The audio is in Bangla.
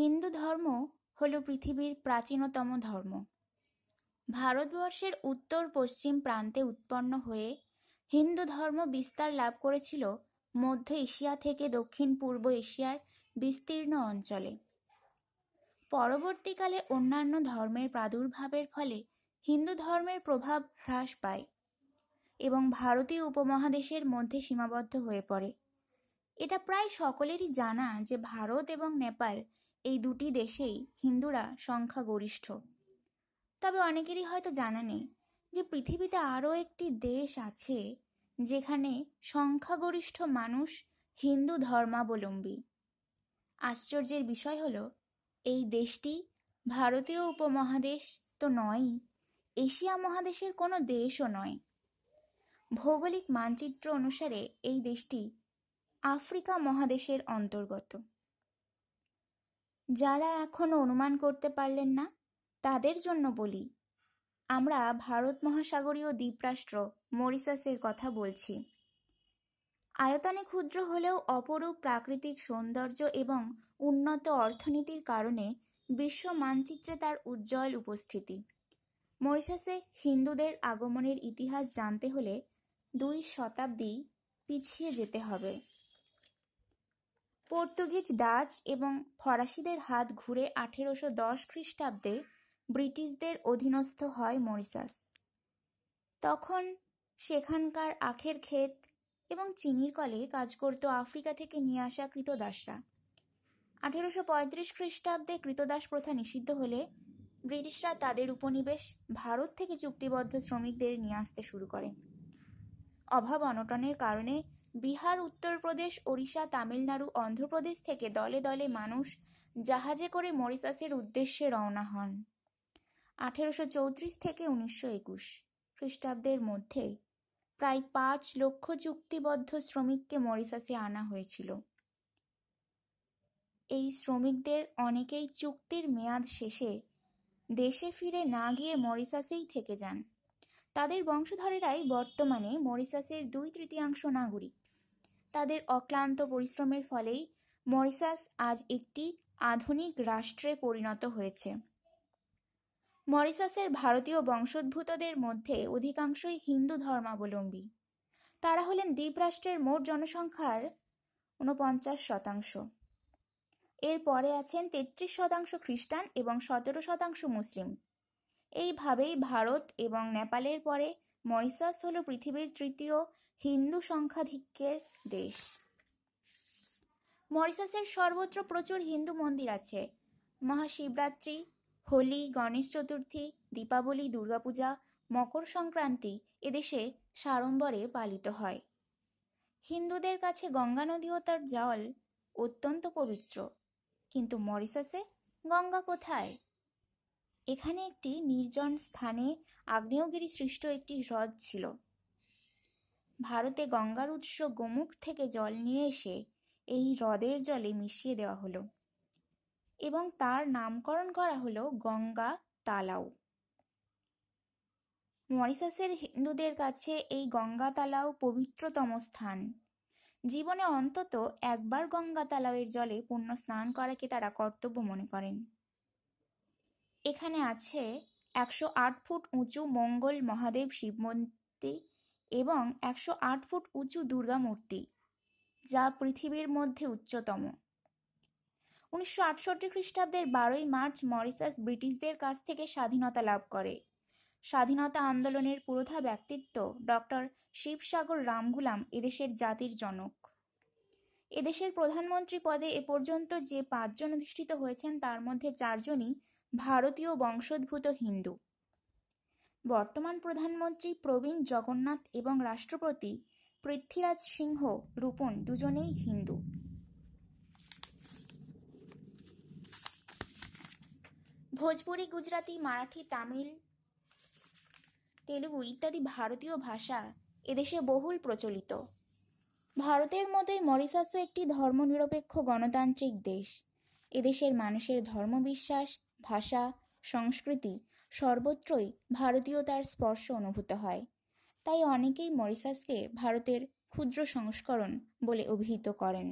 হিন্দু ধর্ম হল পৃথিবীর প্রাচীনতম ধর্ম ভারতবর্ষের উত্তর পশ্চিম প্রান্তে উৎপন্ন হয়ে হিন্দু ধর্ম বিস্তার লাভ করেছিল মধ্য এশিয়া থেকে দক্ষিণ পূর্ব এশিয়ার বিস্তীর্ণ অঞ্চলে পরবর্তীকালে অন্যান্য ধর্মের প্রাদুর্ভাবের ফলে হিন্দু ধর্মের প্রভাব হ্রাস পায় এবং ভারতীয় উপমহাদেশের মধ্যে সীমাবদ্ধ হয়ে পড়ে এটা প্রায় সকলেরই জানা যে ভারত এবং নেপাল এই দুটি দেশেই হিন্দুরা সংখ্যাগরিষ্ঠ তবে অনেকেরই হয়তো জানা নেই যে পৃথিবীতে আরও একটি দেশ আছে যেখানে সংখ্যাগরিষ্ঠ মানুষ হিন্দু ধর্মাবলম্বী আশ্চর্যের বিষয় হল এই দেশটি ভারতীয় উপমহাদেশ তো নয়ই এশিয়া মহাদেশের কোনো দেশও নয় ভৌগোলিক মানচিত্র অনুসারে এই দেশটি আফ্রিকা মহাদেশের অন্তর্গত যারা এখনো অনুমান করতে পারলেন না, তাদের জন্য বলি, আমরা ভারত মহাসাগরীয় দ্বীপরাষ্ট্র মরিশাসের কথা বলছি। আয়তনে ক্ষুদ্র হলেও অপরূপ প্রাকৃতিক সৌন্দর্য এবং উন্নত অর্থনীতির কারণে বিশ্ব মানচিত্রে তার উজ্জ্বল উপস্থিতি মরিশাসে হিন্দুদের আগমনের ইতিহাস জানতে হলে দুই শতাব্দী পিছিয়ে যেতে হবে পর্তুগিজ ডাচ এবং ফরাসিদের হাত ঘুরে আঠেরোশো দশ খ্রিস্টাব্দে ব্রিটিশদের অধীনস্থ হয় মরিশাস তখন সেখানকার আখের ক্ষেত এবং চিনির কলে কাজ করত আফ্রিকা থেকে নিয়ে আসা কৃতদাসরা আঠেরোশো পঁয়ত্রিশ খ্রিস্টাব্দে কৃতদাস প্রথা নিষিদ্ধ হলে ব্রিটিশরা তাদের উপনিবেশ ভারত থেকে চুক্তিবদ্ধ শ্রমিকদের নিয়ে আসতে শুরু করেন অভাব অনটনের কারণে বিহার উত্তরপ্রদেশ ওড়িশা তামিলনাড়ু অন্ধ্রপ্রদেশ থেকে দলে দলে মানুষ জাহাজে করে মরিসাসের উদ্দেশ্যে রওনা হন আঠেরোশো চৌত্রিশ থেকে উনিশশো একুশ খ্রিস্টাব্দের মধ্যে প্রায় পাঁচ লক্ষ চুক্তিবদ্ধ শ্রমিককে মরিসাসে আনা হয়েছিল এই শ্রমিকদের অনেকেই চুক্তির মেয়াদ শেষে দেশে ফিরে না গিয়ে মরিসাসেই থেকে যান তাদের বংশধরেরাই বর্তমানে মরিশাসের দুই তৃতীয়াংশ নাগরিক তাদের অক্লান্ত পরিশ্রমের ফলেই মরিশাস আজ একটি আধুনিক রাষ্ট্রে পরিণত হয়েছে মরিশাসের ভারতীয় বংশোদ্ভূতদের মধ্যে অধিকাংশই হিন্দু ধর্মাবলম্বী তারা হলেন দ্বীপরাষ্ট্রের মোট জনসংখ্যার উনপঞ্চাশ শতাংশ এরপরে আছেন তেত্রিশ শতাংশ খ্রিস্টান এবং সতেরো শতাংশ মুসলিম এইভাবেই ভারত এবং নেপালের পরে মরিশাস হল পৃথিবীর তৃতীয় হিন্দু সংখ্যাধিক্যের দেশ মরিশাসের সর্বত্র প্রচুর হিন্দু মন্দির আছে মহাশিবরাত্রি হোলি গণেশ চতুর্থী দীপাবলি দুর্গাপূজা মকর সংক্রান্তি এদেশে সাড়ম্বরে পালিত হয় হিন্দুদের কাছে গঙ্গা নদী ও তার জল অত্যন্ত পবিত্র কিন্তু মরিশাসে গঙ্গা কোথায় এখানে একটি নির্জন স্থানে আগ্নেয়গিরি সৃষ্ট একটি হ্রদ ছিল ভারতে গঙ্গার উৎস গোমুখ থেকে জল নিয়ে এসে এই হ্রদের জলে মিশিয়ে দেওয়া হলো এবং তার নামকরণ করা হলো গঙ্গা তালাও মরিশাসের হিন্দুদের কাছে এই গঙ্গা তালাও পবিত্রতম স্থান জীবনে অন্তত একবার গঙ্গা তালাওয়ের জলে পুণ্য স্নান করাকে তারা কর্তব্য মনে করেন এখানে আছে একশো আট ফুট উঁচু মঙ্গল মহাদেব শিব মূর্তি এবং একশো আট ফুট উঁচু দুর্গা মূর্তি যা পৃথিবীর মধ্যে উচ্চতম উনিশশো আটষট্টি খ্রিস্টাব্দের বারোই মার্চ মরিসাস ব্রিটিশদের কাছ থেকে স্বাধীনতা লাভ করে স্বাধীনতা আন্দোলনের পুরোধা ব্যক্তিত্ব ডক্টর শিবসাগর রামগুলাম এদেশের জাতির জনক এদেশের প্রধানমন্ত্রী পদে এ পর্যন্ত যে পাঁচজন অধিষ্ঠিত হয়েছেন তার মধ্যে চারজনই ভারতীয় বংশোদ্ভূত হিন্দু বর্তমান প্রধানমন্ত্রী প্রবীণ জগন্নাথ এবং রাষ্ট্রপতি পৃথ্বীরাজ সিংহ রূপন দুজনেই হিন্দু ভোজপুরি গুজরাটি মারাঠি তামিল তেলুগু ইত্যাদি ভারতীয় ভাষা এদেশে বহুল প্রচলিত ভারতের মতোই মরিশাসও একটি ধর্মনিরপেক্ষ গণতান্ত্রিক দেশ এদেশের মানুষের ধর্মবিশ্বাস ভাষা সংস্কৃতি সর্বত্রই ভারতীয়তার স্পর্শ অনুভূত হয় তাই অনেকেই মরিসাসকে ভারতের ক্ষুদ্র সংস্করণ বলে অভিহিত করেন